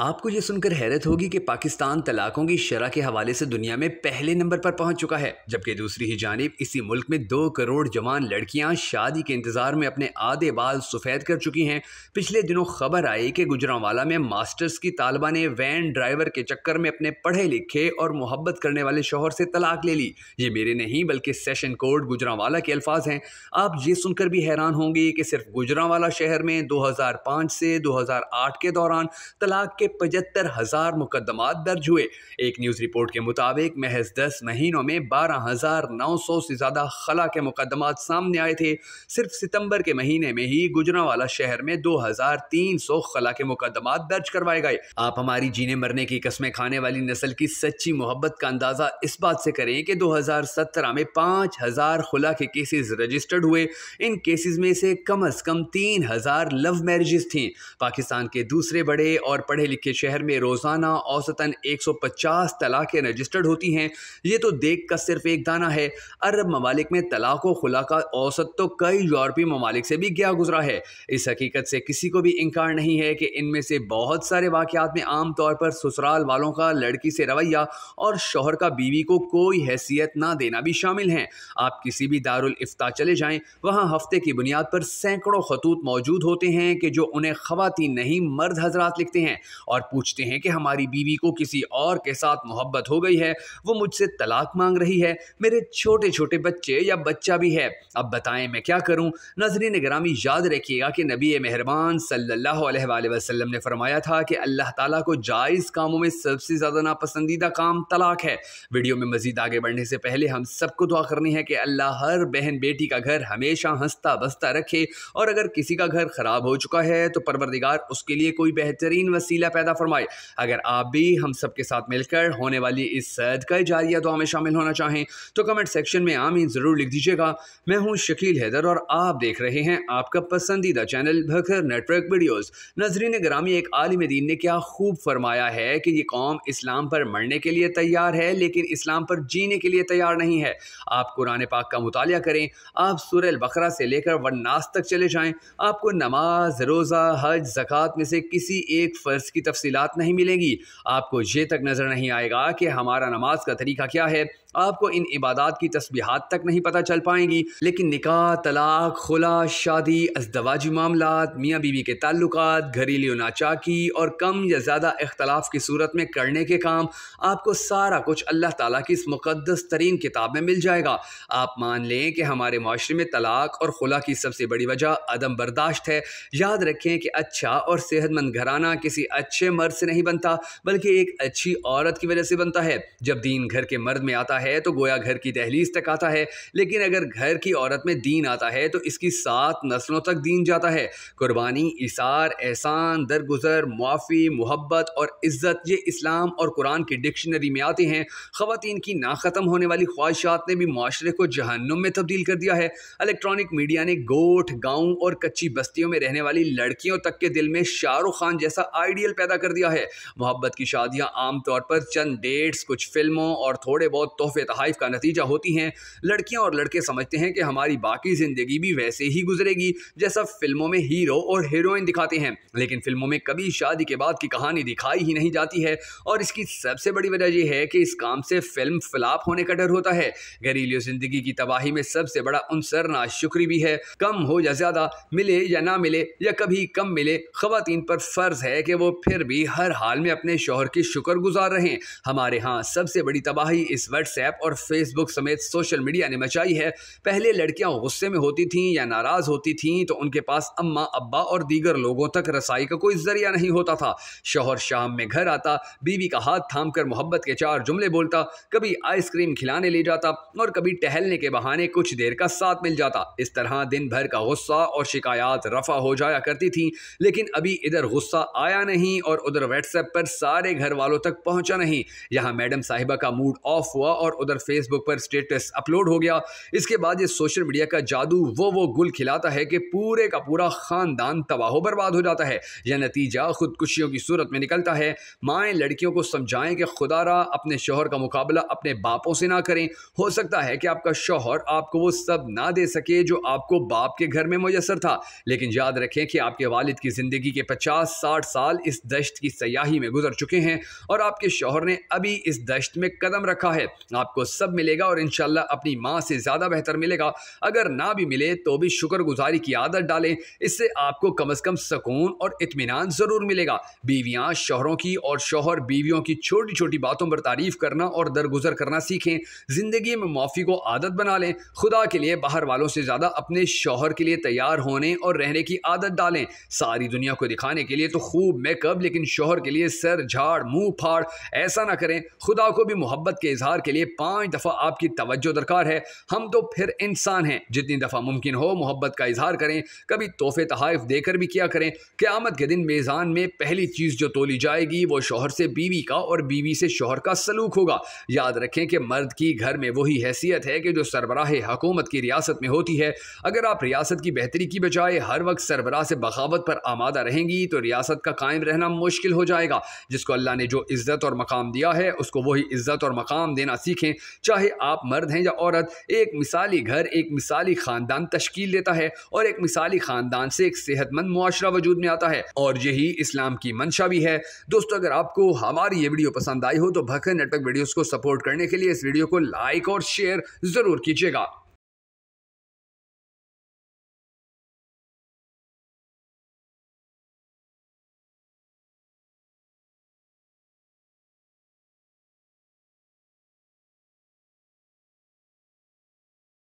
आपको ये सुनकर हैरत होगी कि पाकिस्तान तलाकों की शरह के हवाले से दुनिया में पहले नंबर पर पहुंच चुका है जबकि दूसरी ही जानब इसी मुल्क में दो करोड़ जवान लड़कियां शादी के इंतजार में अपने आधे बाल सफ़ेद कर चुकी हैं पिछले दिनों खबर आई कि गुजरावाला में मास्टर्स की तालबा ने वैन ड्राइवर के चक्कर में अपने पढ़े लिखे और मोहब्बत करने वाले शोहर से तलाक ले ली ये मेरे नहीं बल्कि सेशन कोर्ट गुजरावाला के अल्फाज हैं आप ये सुनकर भी हैरान होंगे कि सिर्फ गुजरावाला शहर में दो से दो के दौरान तलाक के के पचहत्तर हजार मुकदमात दर्ज हुए एक न्यूज़ रिपोर्ट के मुताबिक महज दस महीनों में बारह हजार नौ सौ से ज़्यादा खला के मुकदमात सामने आए थे सिर्फ सितंबर के महीने में ही गुजरावाला शहर में दो हजार तीन सौ खला के मुकदमात दर्ज करवाए गए आप हमारी जीने मरने की कस्में खाने वाली नस्ल की सच्ची मोहब्बत का अंदाज़ा इस बात से करें कि दो हजार सत्रह में पांच हजार खुला के केसेस रजिस्टर्ड हुए इन केसेस में से कम अज कम तीन हजार लव मैरिजेस थी पाकिस्तान के दूसरे बड़े और पढ़े तब्लीग के शहर में रोज़ाना औसतन 150 तलाक़ें रजिस्टर्ड होती हैं ये तो देख कर सिर्फ एक दाना है अरब ममालिक में तलाक व खुला का औसत तो कई यूरोपी ममालिक से भी गया गुजरा है इस हकीकत से किसी को भी इनकार नहीं है कि इनमें से बहुत सारे वाक़ात में आम तौर पर ससुराल वालों का लड़की से रवैया और शोहर का बीवी को कोई हैसियत ना देना भी शामिल हैं आप किसी भी दारुल इफ्ता चले जाएँ वहाँ हफ्ते की बुनियाद पर सैकड़ों खतूत मौजूद होते हैं कि जो उन्हें खवातीन नहीं मर्द हजरात लिखते हैं और पूछते हैं कि हमारी बीवी को किसी और के साथ मोहब्बत हो गई है वो मुझसे तलाक मांग रही है मेरे छोटे छोटे बच्चे या बच्चा भी है अब बताएं मैं क्या करूं नजरी ग्रामी याद रखिएगा कि नबी मेहरबान सल्ला वसलम ने फरमाया था कि अल्लाह ताला को जायज़ कामों में सबसे ज़्यादा नापसंदीदा काम तलाक है वीडियो में मज़ीद आगे बढ़ने से पहले हम सबको दुआ करनी है कि अल्लाह हर बहन बेटी का घर हमेशा हंसता बसता रखे और अगर किसी का घर ख़राब हो चुका है तो परवरदिगार उसके लिए कोई बेहतरीन वसीला पैदा फरमाए अगर आप भी हम सब के साथ मिलकर होने वाली इस सद का जारिया दुआ में शामिल होना चाहें तो कमेंट सेक्शन में आमीन ज़रूर लिख दीजिएगा मैं हूँ शकील हैदर और आप देख रहे हैं आपका पसंदीदा चैनल भखर नेटवर्क वीडियोज़ नजरीन ग्रामी एक आलिम दीन ने क्या खूब फरमाया है कि ये कौम इस्लाम पर मरने के लिए तैयार है लेकिन इस्लाम पर जीने के लिए तैयार नहीं है आप कुरान पाक का मुताल करें आप सुरल बकरा से लेकर वन्नास तक चले जाएँ आपको नमाज रोज़ा हज जक़ात में से किसी एक फ़र्ज़ की तफसीलात नहीं मिलेंगी आपको ये तक नज़र नहीं आएगा कि हमारा नमाज का तरीका क्या है आपको इन इबादत की तस्बीहात तक नहीं पता चल पाएंगी लेकिन निकाह तलाक खुला शादी अजदवाजी मामला मियाँ बीवी के ताल्लुक घरेलू नाचाकी और कम या ज़्यादा इख्तलाफ की सूरत में करने के काम आपको सारा कुछ अल्लाह ताला की इस मुकदस तरीन किताब में मिल जाएगा आप मान लें कि हमारे माशरे में तलाक और खुला की सबसे बड़ी वजह अदम बर्दाश्त है याद रखें कि अच्छा और सेहतमंद घराना किसी अच्छे मर्द से नहीं बनता बल्कि एक अच्छी औरत की वजह से बनता है जब दीन घर के मर्द में आता है है तो गोया घर की दहलीज तक आता है लेकिन अगर घर की औरत में दीन आता है तो इसकी सात नस्लों तक दीन जाता है कुर्बानी इसार एहसान दरगुजर मुआफ़ी मोहब्बत और इज़्ज़त ये इस्लाम और कुरान की डिक्शनरी में आते हैं ख़वान की ना ख़त्म होने वाली ख्वाहिशात ने भी माशरे को जहन्नुम में तब्दील कर दिया है इलेक्ट्रॉनिक मीडिया ने गोठ गाँव और कच्ची बस्तियों में रहने वाली लड़कियों तक के दिल में शाहरुख खान जैसा आइडियल पैदा कर दिया है मोहब्बत की शादियाँ आमतौर पर चंद डेट्स कुछ फिल्मों और थोड़े बहुत तो तोहफे तहाइफ का नतीजा होती हैं लड़कियाँ और लड़के समझते हैं कि हमारी बाकी ज़िंदगी भी वैसे ही गुजरेगी जैसा फिल्मों में हीरो और हीरोइन दिखाते हैं लेकिन फिल्मों में कभी शादी के बाद की कहानी दिखाई ही नहीं जाती है और इसकी सबसे बड़ी वजह यह है कि इस काम से फिल्म फ्लाप होने का डर होता है घरेलू ज़िंदगी की तबाही में सबसे बड़ा उनसर ना शुक्री भी है कम हो या ज़्यादा मिले या ना मिले या कभी कम मिले खातन पर फ़र्ज़ है कि वो फिर भी हर हाल में अपने शोहर की शुक्र गुजार रहे हैं हमारे यहाँ सबसे बड़ी तबाही इस वर्ष व्हाट्सएप और फेसबुक समेत सोशल मीडिया ने मचाई है पहले लड़कियां गुस्से में होती थीं या नाराज़ होती थीं तो उनके पास अम्मा अब्बा और दीगर लोगों तक रसाई का कोई ज़रिया नहीं होता था शोहर शाम में घर आता बीवी का हाथ थाम कर मोहब्बत के चार जुमले बोलता कभी आइसक्रीम खिलाने ले जाता और कभी टहलने के बहाने कुछ देर का साथ मिल जाता इस तरह दिन भर का गुस्सा और शिकायत रफा हो जाया करती थी लेकिन अभी इधर गुस्सा आया नहीं और उधर व्हाट्सएप पर सारे घर वालों तक पहुंचा नहीं यहाँ मैडम साहिबा का मूड ऑफ हुआ और और उधर फेसबुक पर स्टेटस अपलोड हो गया इसके बाद ये सोशल मीडिया का जादू वो वो गुल खिलाता है कि पूरे का पूरा ख़ानदान तबाह बर्बाद हो जाता है यह नतीजा खुदकुशियों की सूरत में निकलता है माएँ लड़कियों को समझाएं कि खुदारा अपने शोहर का मुकाबला अपने बापों से ना करें हो सकता है कि आपका शोहर आपको वो सब ना दे सके जो आपको बाप के घर में मुयसर था लेकिन याद रखें कि आपके वालिद की ज़िंदगी के पचास साठ साल इस दश्त की सयाही में गुजर चुके हैं और आपके शोहर ने अभी इस दश्त में कदम रखा है आपको सब मिलेगा और इन अपनी माँ से ज़्यादा बेहतर मिलेगा अगर ना भी मिले तो भी शुक्रगुजारी की आदत डालें इससे आपको कम अज़ कम सकून और इतमान ज़रूर मिलेगा बीवियाँ शोहरों की और शोहर बीवियों की छोटी छोटी बातों पर तारीफ़ करना और दरगुजर करना सीखें ज़िंदगी में माफी को आदत बना लें खुदा के लिए बाहर वालों से ज़्यादा अपने शोहर के लिए तैयार होने और रहने की आदत डालें सारी दुनिया को दिखाने के लिए तो खूब मेकअप लेकिन शोहर के लिए सर झाड़ मुँह फाड़ ऐसा ना करें खुदा को भी मोहब्बत के इजहार के लिए पांच दफ़ा आपकी तवज्जो दरकार है हम तो फिर इंसान हैं जितनी दफ़ा मुमकिन हो मोहब्बत का इजहार करें कभी तोहफे तहफ देकर भी किया करें क़्यामत के दिन मेज़ान में पहली चीज़ जो तोली जाएगी वो शोहर से बीवी का और बीवी से शोहर का सलूक होगा याद रखें कि मर्द की घर में वही हैसियत है कि जो सरबराह हकूमत की रियासत में होती है अगर आप रियासत की बेहतरी की बजाय हर वक्त सरबराह से बगावत पर आमादा रहेंगी तो रियासत का कायम रहना मुश्किल हो जाएगा जिसको अल्लाह ने जो इज़्ज़त और मकाम दिया है उसको वही इज़्ज़त और मकाम देना सीख सीखें चाहे आप मर्द हैं या औरत एक मिसाली घर एक मिसाली ख़ानदान तश्कील देता है और एक मिसाली ख़ानदान से एक सेहतमंद मुआरा वजूद में आता है और यही इस्लाम की मंशा भी है दोस्तों अगर आपको हमारी ये वीडियो पसंद आई हो तो भखर नेटवर्क वीडियोज़ को सपोर्ट करने के लिए इस वीडियो को लाइक और शेयर ज़रूर कीजिएगा